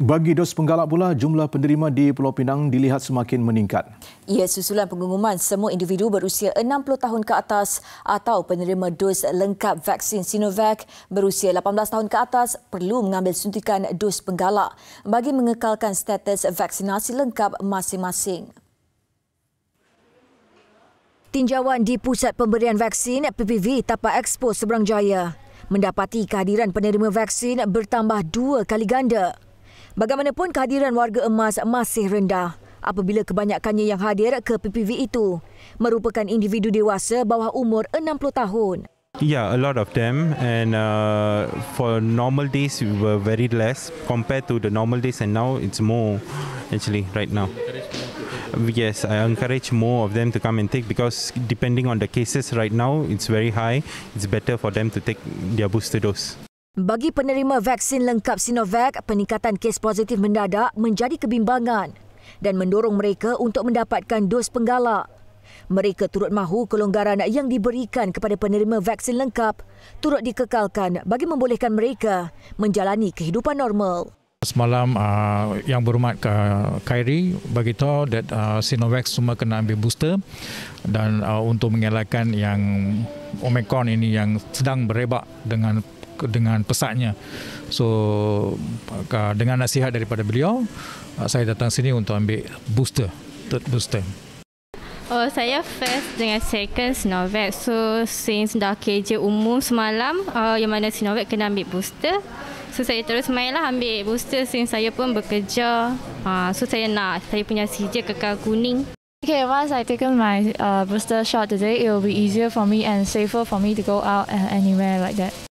Bagi dos penggalak pula, jumlah penerima di Pulau Pinang dilihat semakin meningkat. Ia susulan pengumuman semua individu berusia 60 tahun ke atas atau penerima dos lengkap vaksin Sinovac berusia 18 tahun ke atas perlu mengambil suntikan dos penggalak bagi mengekalkan status vaksinasi lengkap masing-masing. Tinjauan di Pusat Pemberian Vaksin PPV Tapak Expo Seberang Jaya mendapati kehadiran penerima vaksin bertambah dua kali ganda Bagaimanapun kehadiran warga emas masih rendah apabila kebanyakannya yang hadir ke PPV itu merupakan individu dewasa bawah umur 60 tahun. Yeah, a lot of them and uh, for normal days we were very less compared to the normal days and now it's more actually right now. Yes, I encourage more of them to come and take because depending on the cases right now, it's very high. It's better for them to take their booster dose. Bagi penerima vaksin lengkap Sinovac, peningkatan kes positif mendadak menjadi kebimbangan dan mendorong mereka untuk mendapatkan dos penggalak. Mereka turut mahu kelonggaran yang diberikan kepada penerima vaksin lengkap turut dikekalkan bagi membolehkan mereka menjalani kehidupan normal. Semalam uh, yang berhormat ke uh, Khairi beritahu that uh, Sinovac semua kena ambil booster dan uh, untuk mengelakkan yang Omicron ini yang sedang berebak dengan dengan pesatnya. So uh, dengan nasihat daripada beliau, uh, saya datang sini untuk ambil booster, third booster. Oh, saya first dengan second Sinovac. So since dah kerja umum semalam, uh, yang mana Sinovac kena ambil booster. So saya terus mainlah ambil booster since saya pun bekerja. Uh, so saya nak saya punya CJ kekal kuning. Okay, once I take my uh, booster shot today, it will be easier for me and safer for me to go out anywhere like that.